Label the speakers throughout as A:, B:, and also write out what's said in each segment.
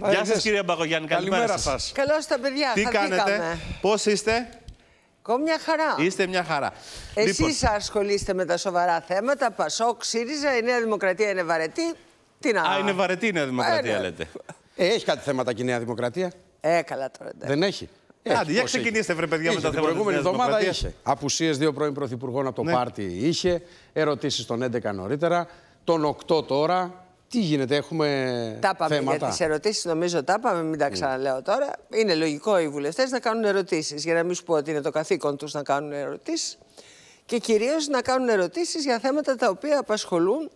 A: Γεια ε, σας, κύριε Μπαγογιάννη. Καλημέρα σα. Καλώς
B: τα παιδιά. Τι κάνετε, πώς είστε. μια χαρά. Είστε
A: μια χαρά. Εσείς λοιπόν...
B: ασχολείστε με τα σοβαρά θέματα. πασό, ξύριζα, η Νέα Δημοκρατία είναι βαρετή. Τι να. Α, είναι βαρετή η Νέα Δημοκρατία, ε, ναι. λέτε. Ε,
C: έχει κάτι θέματα και η Νέα Δημοκρατία.
B: Ε, καλά τώρα.
C: Δεν έχει. Άντε, έχει, για ξεκινήστε, βρε παιδιά, είχε, με τα θέματα. Την προηγούμενη εβδομάδα είχε. Απουσίες δύο πρώην πρωθυπουργών από το ναι. πάρτι είχε. Ερωτήσεις τον 11 νωρίτερα. Τον 8 τώρα τι γίνεται, έχουμε τα πάμε θέματα. για τις
B: ερωτήσεις, νομίζω τα πάμε, μην τα ναι. ξαναλέω τώρα. Είναι λογικό οι βουλευτές να κάνουν ερωτήσεις, για να μην σου πω ότι είναι το καθήκον τους να κάνουν ερωτήσεις. Και κυρίως να κάνουν ερωτήσεις για θέματα τα οποία απασχολούν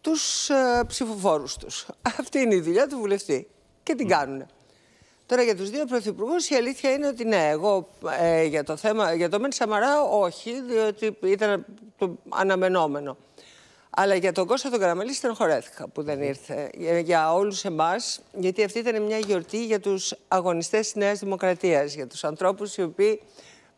B: τους ε, ψηφοφόρους τους. Αυτή είναι η δουλειά του βουλευτή και την mm. κάνουν. Τώρα για τους δύο πρωθυπουργούς, η αλήθεια είναι ότι ναι, εγώ ε, για το θέμα, για το Μεν Σαμαρά όχι, διότι ήταν το αναμενόμενο. Αλλά για τον Κώστα τον Καραμαλή στενοχωρέθηκα που δεν ήρθε. Για όλους εμάς, γιατί αυτή ήταν μια γιορτή για τους αγωνιστές της Νέας Δημοκρατίας. Για τους ανθρώπους οι οποίοι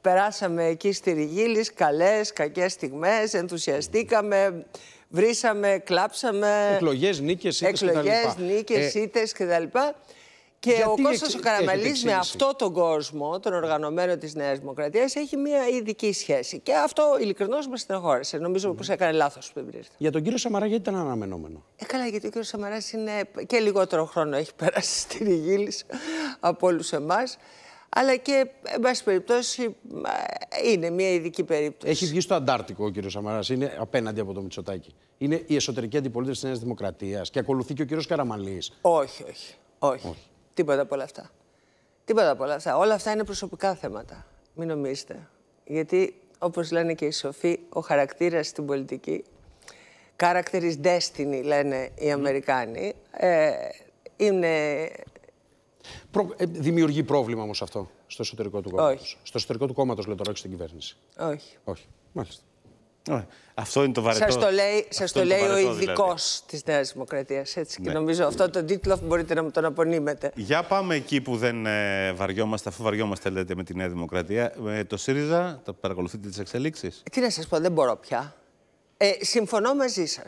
B: περάσαμε εκεί στη Ριγίλη, καλές, κακές στιγμές, ενθουσιαστήκαμε, βρήσαμε, κλάψαμε. Εκλογές, νίκες, ήττες. Εκλογές, νίκες, ήττες κτλ. Ε, και ο Κώστας ο Καραμαλής με αυτό τον κόσμο, τον οργανωμένο της Νέας Δημοκρατίας έχει μια ειδική σχέση. Και αυτό ειλικρινώς με στεναχώρησε. Νομίζω mm. πως έκανε λάθος που δεν
C: Για τον κύριο Σαμαρά γιατί ήταν αναμενόμενο.
B: Ε, καλά, γιατί ο κύριος Σαμαράς είναι και λιγότερο χρόνο έχει περάσει στη Ριγίλη από όλους εμάς, Αλλά και, εν πάση περιπτώσει, ε, είναι μια ειδική περίπτωση.
C: Έχει βγει στο Αντάρτικο ο κύριος Σαμαράς. Είναι απέναντι από το Μητσοτάκι. Είναι η εσωτερική αντιπολίτευση της Νέας Δημοκρατίας και ακολουθεί και ο κύριος Καραμαλής. όχι. όχι.
B: όχι. Τίποτα από όλα αυτά. Τίποτα από όλα αυτά. Όλα αυτά είναι προσωπικά θέματα. Μην νομίζετε. Γιατί, όπως λένε και οι σοφοί, ο χαρακτήρας στην πολιτική, character is destiny, λένε οι ναι. Αμερικάνοι, ε, είναι.
C: Ε, δημιουργεί πρόβλημα όμως αυτό στο εσωτερικό του κόμματος. Στο εσωτερικό του κόμματος, λέω τώρα, όχι στην κυβέρνηση. Όχι. Όχι. Μάλιστα. Αυτό είναι το βαρετό. Σα το λέει, σας το λέει ο ειδικός
B: δηλαδή. της Νέας Δημοκρατίας. Έτσι. Και ναι. νομίζω αυτό το τίτλο μπορείτε να μου τον απονείμετε.
A: Για πάμε εκεί που δεν ε, βαριόμαστε, αφού βαριόμαστε, λέτε, με τη Νέα Δημοκρατία. με το ΣΥΡΙΖΑ, το παρακολουθείτε τις
B: εξελίξεις. Ε, τι να σας πω, δεν μπορώ πια. Ε, συμφωνώ μαζί σας.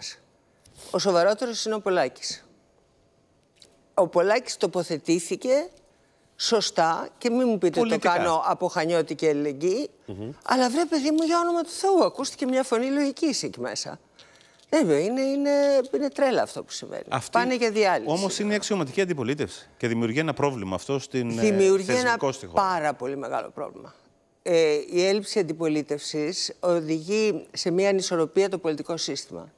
B: Ο σοβαρότερος είναι ο Πολάκης. Ο Πολάκης τοποθετήθηκε σωστά και μην μου πείτε Πολιτικά. το κάνω από και ελληνική. Mm Αλλά βρε παιδί μου για όνομα του Θεού, ακούστηκε μια φωνή λογική εκεί μέσα. Βέβαια είναι, είναι, είναι τρέλα αυτό που συμβαίνει. Αυτή... Πάνε για διάλυση. Όμως
A: είναι η αξιωματική αντιπολίτευση και δημιουργεί ένα πρόβλημα αυτό στην ε, δημιουργεί ένα
B: πάρα πολύ μεγάλο πρόβλημα. Ε, η έλλειψη αντιπολίτευσης οδηγεί σε μια ανισορροπία το πολιτικό σύστημα.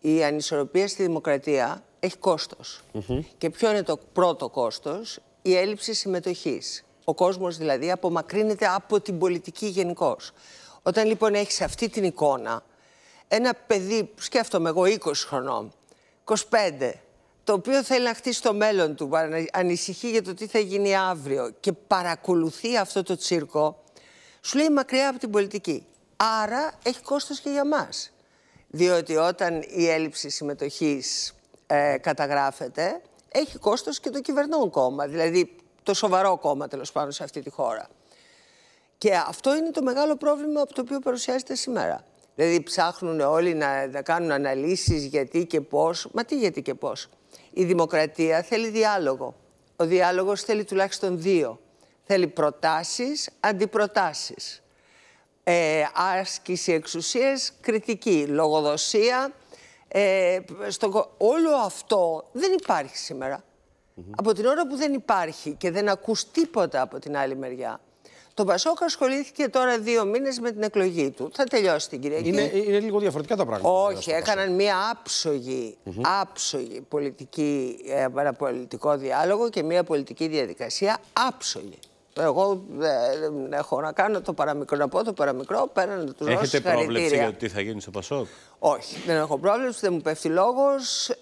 B: Η ανισορροπία στη δημοκρατία έχει κόστος. Mm Και ποιο είναι το πρώτο κόστος, η έλλειψη συμμετοχής. Ο κόσμος δηλαδή απομακρύνεται από την πολιτική γενικώ. Όταν λοιπόν έχεις αυτή την εικόνα, ένα παιδί, σκέφτομαι εγώ 20 χρονών, 25, το οποίο θέλει να χτίσει το μέλλον του, ανησυχεί για το τι θα γίνει αύριο και παρακολουθεί αυτό το τσίρκο, σου λέει μακριά από την πολιτική. Άρα έχει κόστος και για μας. Διότι όταν η έλλειψη συμμετοχής ε, καταγράφεται, έχει κόστος και το κυβερνών κόμμα, δηλαδή το σοβαρό κόμμα τέλος πάντων σε αυτή τη χώρα. Και αυτό είναι το μεγάλο πρόβλημα από το οποίο παρουσιάζεται σήμερα. Δηλαδή ψάχνουν όλοι να, κάνουν αναλύσεις γιατί και πώς. Μα τι γιατί και πώς. Η δημοκρατία θέλει διάλογο. Ο διάλογος θέλει τουλάχιστον δύο. Θέλει προτάσεις, αντιπροτάσεις. Ε, άσκηση εξουσίας, κριτική, λογοδοσία, ε, στο, όλο αυτό δεν υπάρχει σήμερα. Από την ώρα που δεν υπάρχει και δεν ακούς τίποτα από την άλλη μεριά, το Πασόκ ασχολήθηκε τώρα δύο μήνες με την εκλογή του. Θα τελειώσει την Κυριακή. Είναι, είναι λίγο διαφορετικά τα πράγματα. Όχι, έκαναν μία άψογη, άψογη πολιτική, ε, πολιτικό διάλογο και μία πολιτική διαδικασία άψογη. Εγώ δεν έχω να κάνω το παραμικρό, να πω το παραμικρό, πέραν να του δώσω Έχετε πρόβλεψη για το
A: τι θα γίνει στο Πασόκ. Όχι,
B: δεν έχω πρόβλεψη, δεν μου πέφτει λόγος.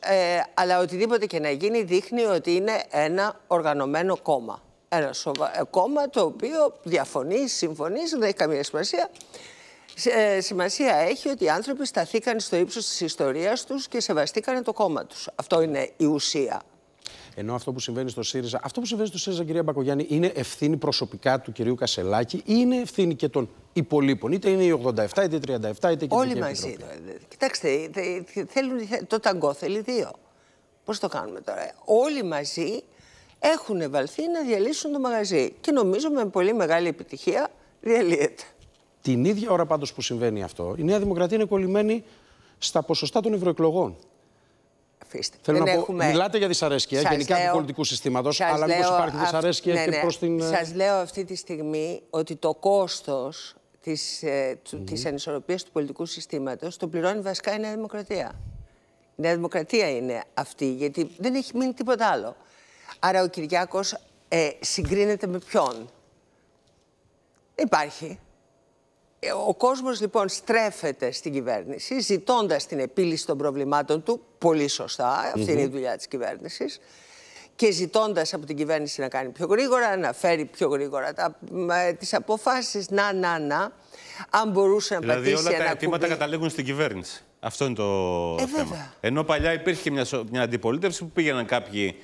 B: Ε, αλλά οτιδήποτε και να γίνει δείχνει ότι είναι ένα οργανωμένο κόμμα. Ένα σοβα... Ε, κόμμα το οποίο διαφωνεί, συμφωνεί, δεν έχει καμία σημασία. Ε, σημασία έχει ότι οι άνθρωποι σταθήκαν στο ύψος της ιστορίας τους και σεβαστήκαν το κόμμα τους. Αυτό είναι η ουσία. Ενώ αυτό που συμβαίνει στο
C: ΣΥΡΙΖΑ, αυτό που συμβαίνει στο ΣΥΡΙΖΑ, κυρία Μπακογιάννη, είναι ευθύνη προσωπικά του κυρίου Κασελάκη ή είναι ευθύνη και των υπολείπων. Είτε είναι οι 87, είτε οι 37, είτε και Όλοι μαζί.
B: Κοιτάξτε, θέλουν, το ταγκό θέλει δύο. Πώς το κάνουμε τώρα. Όλοι μαζί έχουν βαλθεί να διαλύσουν το μαγαζί. Και νομίζω με πολύ μεγάλη επιτυχία διαλύεται.
C: Την ίδια ώρα πάντως που συμβαίνει αυτό, η Νέα Δημοκρατία είναι κολλημένη στα ποσοστά των ευρωεκλογών. Θέλω να πω, μιλάτε για δυσαρέσκεια γενικά του πολιτικού συστήματος, αλλά μήπως υπάρχει δυσαρέσκεια ναι, και ναι. προς την. Ε, σας
B: λέω αυτή τη στιγμή ότι το κόστος της ε, mm. του πολιτικού συστήματος το πληρώνει βασικά η Νέα Δημοκρατία. Η Νέα Δημοκρατία είναι αυτή, γιατί δεν έχει μείνει τίποτα άλλο. Άρα ο Κυριάκος ε, συγκρίνεται με ποιον. Υπάρχει. Ο κόσμος λοιπόν στρέφεται στην κυβέρνηση ζητώντας την επίλυση των προβλημάτων του, πολύ σωστά, αυτή είναι η δουλειά της κυβέρνησης, και ζητώντας από την κυβέρνηση να κάνει πιο γρήγορα, να φέρει πιο γρήγορα τα, με, τις αποφάσεις, να, να, να, αν μπορούσε να δηλαδή, πατήσει όλα τα αιτήματα κουμπί...
A: καταλήγουν στην κυβέρνηση. Αυτό είναι το ε, θέμα. Ενώ παλιά υπήρχε μια, μια αντιπολίτευση που πήγαιναν κάποιοι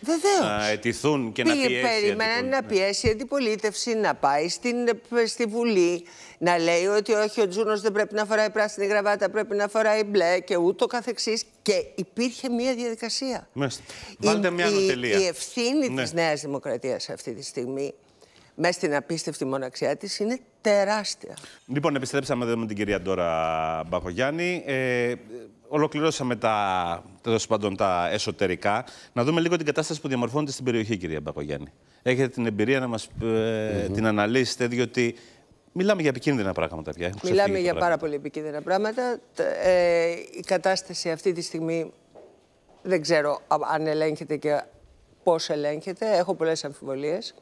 A: να αιτηθούν και να πιέσει. Περίμεναν
B: να πιέσει η αντιπολίτευση, να πάει στην, ε, στη Βουλή, να λέει ότι όχι, ο Τζούνος δεν πρέπει να φοράει πράσινη γραβάτα, πρέπει να φοράει μπλε και ούτω καθεξής. Και υπήρχε μια διαδικασία. Μάλιστα. Βάλτε μια Η, η ευθύνη ναι. της Νέας Δημοκρατίας αυτή τη στιγμή μέσα στην απίστευτη μοναξιά της είναι τεράστια.
A: Λοιπόν, επιστρέψαμε εδώ με την κυρία Ντόρα Μπαχογιάννη. Ε, ολοκληρώσαμε τα, πάντων, τα εσωτερικά. Να δούμε λίγο την κατάσταση που διαμορφώνεται στην περιοχή, κυρία Μπαχογιάννη. Έχετε την εμπειρία να μας ε, την αναλύσετε, διότι Μιλάμε για επικίνδυνα πράγματα πια. Μιλάμε για πάρα
B: πολύ επικίνδυνα πράγματα. Ε, η κατάσταση αυτή τη στιγμή δεν ξέρω αν ελέγχεται και πώς ελέγχεται. Έχω πολλές αμφιβολίες.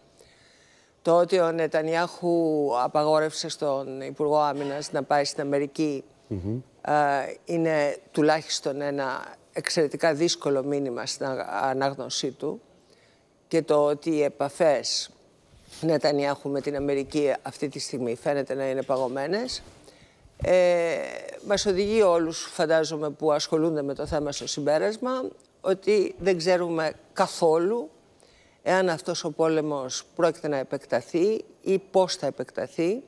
B: Το ότι ο Νετανιάχου απαγόρευσε στον Υπουργό Άμυνας να πάει στην Αμερική ε, είναι τουλάχιστον ένα εξαιρετικά δύσκολο μήνυμα στην ανάγνωσή του και το ότι οι επαφές Νετανιάχου με την Αμερική αυτή τη στιγμή φαίνεται να είναι παγωμένες. Ε, μας οδηγεί όλους, φαντάζομαι, που ασχολούνται με το θέμα στο συμπέρασμα ότι δεν ξέρουμε καθόλου εάν αυτός ο πόλεμος πρόκειται να επεκταθεί ή πώς θα επεκταθεί.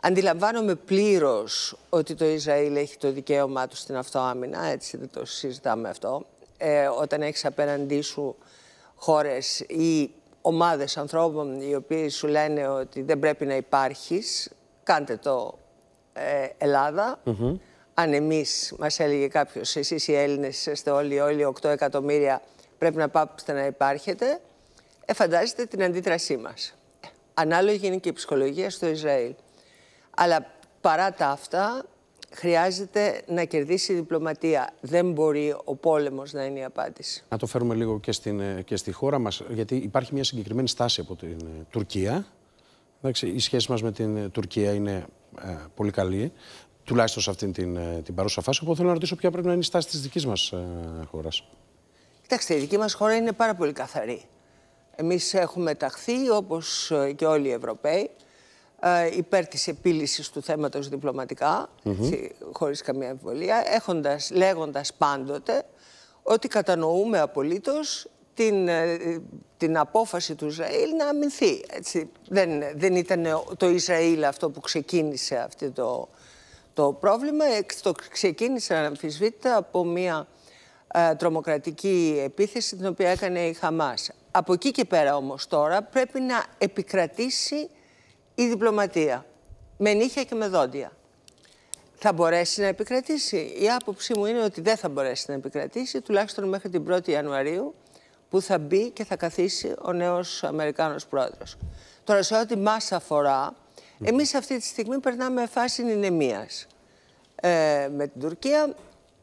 B: Αντιλαμβάνομαι πλήρως ότι το Ισραήλ έχει το δικαίωμά του στην αυτοάμυνα, έτσι δεν το συζητάμε αυτό. Ε, όταν έχεις απέναντί σου χώρες ή ομάδες ανθρώπων οι οποίοι σου λένε ότι δεν πρέπει να υπάρχεις, κάντε το ε, Ελλάδα. Αν εμείς μας έλεγε κάποιος, εσείς οι Έλληνες είστε όλοι, όλοι 8 εκατομμύρια, πρέπει να πάψετε να υπάρχετε ε, φαντάζεστε την αντίδρασή μας. Ανάλογη είναι και η ψυχολογία στο Ισραήλ. Αλλά παρά τα αυτά χρειάζεται να κερδίσει η διπλωματία. Δεν μπορεί ο πόλεμος να είναι η απάντηση.
C: Να το φέρουμε λίγο και, στην, ε, και στη χώρα μας, γιατί υπάρχει μια συγκεκριμένη στάση από την ε, Τουρκία. Εντάξει, η σχέση μας με την ε, Τουρκία είναι πολύ καλή, τουλάχιστον σε αυτή την, την παρούσα φάση. Οπότε θέλω να ρωτήσω ποια πρέπει να είναι η στάση της δικής μας ε, χώρας.
B: Κοιτάξτε, η δική μας χώρα είναι πάρα πολύ καθαρή. Εμείς έχουμε ταχθεί, όπως ε, και όλοι οι Ευρωπαίοι, ε, υπέρ της επίλυσης του θέματος διπλωματικά, mm χωρίς καμία εμβολία, έχοντας, λέγοντας πάντοτε ότι κατανοούμε απολύτως την, ε, την απόφαση του Ισραήλ να αμυνθεί. Έτσι. Δεν, δεν ήταν το Ισραήλ αυτό που ξεκίνησε αυτό το, το πρόβλημα. Το ξεκίνησε αναμφισβήτητα από μια τρομοκρατική επίθεση την οποία έκανε η Χαμάσα. Από εκεί και πέρα όμως τώρα πρέπει να επικρατήσει η διπλωματία. Με νύχια και με δόντια. Θα μπορέσει να επικρατήσει. Η άποψή μου είναι ότι δεν θα μπορέσει να επικρατήσει, τουλάχιστον μέχρι την 1η Ιανουαρίου, που θα μπει και θα καθίσει ο νέος Αμερικάνος πρόεδρος. Τώρα, σε ό,τι μας αφορά, εμείς αυτή τη στιγμή περνάμε φάση νηνεμίας ε, με την Τουρκία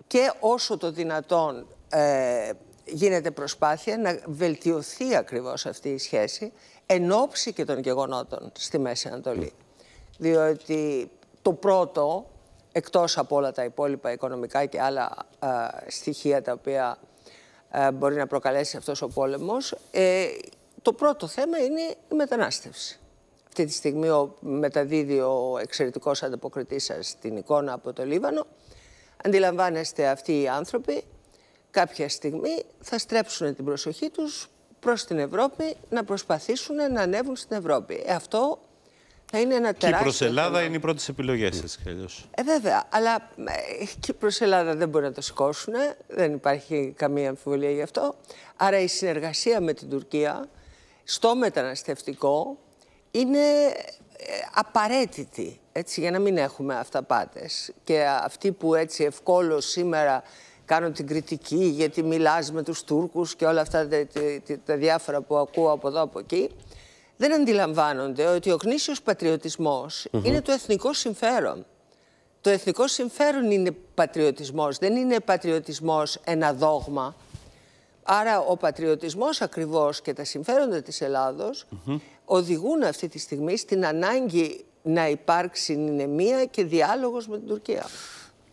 B: και όσο το δυνατόν ε, γίνεται προσπάθεια να βελτιωθεί ακριβώς αυτή η σχέση εν ώψη και των γεγονότων στη Μέση Ανατολή. Διότι το πρώτο, εκτός από όλα τα υπόλοιπα οικονομικά και άλλα ε, στοιχεία τα οποία ε, μπορεί να προκαλέσει αυτός ο πόλεμος, ε, το πρώτο θέμα είναι η μετανάστευση. Αυτή τη στιγμή ο, μεταδίδει ο εξαιρετικός ανταποκριτής σας την εικόνα από το Λίβανο. Αντιλαμβάνεστε αυτοί οι άνθρωποι κάποια στιγμή θα στρέψουν την προσοχή τους προς την Ευρώπη να προσπαθήσουν να ανέβουν στην Ευρώπη. Ε, αυτό θα είναι ένα τεράστιο... Κύπρος Ελλάδα θέμα. είναι οι
A: πρώτες επιλογές σας, χαλιώς.
B: Ε, βέβαια. Αλλά ε, Κύπρος Ελλάδα δεν μπορεί να το σηκώσουν. Ε. Δεν υπάρχει καμία αμφιβολία γι' αυτό. Άρα η συνεργασία με την Τουρκία στο μεταναστευτικό είναι ε, απαραίτητη, έτσι, για να μην έχουμε αυταπάτες. Και αυτοί που έτσι ευκόλως σήμερα κάνουν την κριτική γιατί μιλάς με τους Τούρκους και όλα αυτά τα, τα, διάφορα που ακούω από εδώ από εκεί, δεν αντιλαμβάνονται ότι ο γνήσιος πατριωτισμός είναι το εθνικό συμφέρον. Το εθνικό συμφέρον είναι πατριωτισμός, δεν είναι πατριωτισμός ένα δόγμα. Άρα ο πατριωτισμός ακριβώς και τα συμφέροντα της Ελλάδος mm οδηγούν αυτή τη στιγμή στην ανάγκη να υπάρξει νηνεμία και διάλογος με την Τουρκία.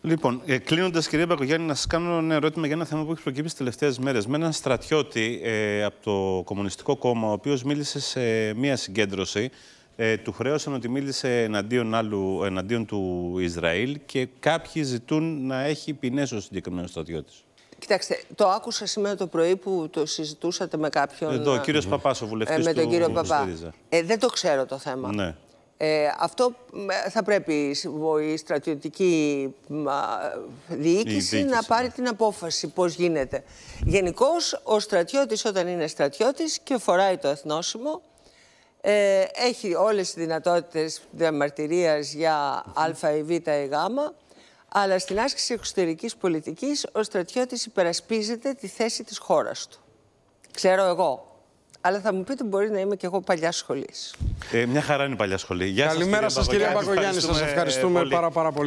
A: Λοιπόν, ε, κλείνοντας, κυρία Μπακογιάννη, να σας κάνω ένα ερώτημα για ένα θέμα που έχει προκύψει τις τελευταίες μέρες. Με έναν στρατιώτη ε, από το Κομμουνιστικό Κόμμα, ο οποίος μίλησε σε μία συγκέντρωση. Ε, του χρέωσαν ότι μίλησε εναντίον, άλλου, εναντίον του Ισραήλ και κάποιοι ζητούν να έχει ποινές ο συγκεκριμένος στρατιώτης.
B: Κοιτάξτε, το άκουσα σήμερα το πρωί που το συζητούσατε με κάποιον. Εδώ, ο ε, κύριος Παπάς,
A: ο βουλευτής. Ε, με τον κύριο Παπά.
B: Ε, δεν το ξέρω το θέμα. Ναι. Ε, αυτό θα πρέπει η στρατιωτική διοίκηση να πάρει ναι. την απόφαση πώς γίνεται. Γενικώς, ο στρατιώτης όταν είναι στρατιώτης και φοράει το εθνόσημο ε, έχει όλες τις δυνατότητες διαμαρτυρίας για α ή β ή γ, αλλά στην άσκηση εξωτερικής πολιτικής ο στρατιώτης υπερασπίζεται τη θέση της χώρας του. Ξέρω εγώ, αλλά θα μου πείτε μπορεί να είμαι και εγώ παλιά σχολής.
A: Ε, μια χαρά είναι η παλιά σχολή. Γεια Καλημέρα σας, κύριε Μπακογιάννη.
C: Σας ευχαριστούμε, σας ευχαριστούμε ε, πάρα, πάρα πολύ.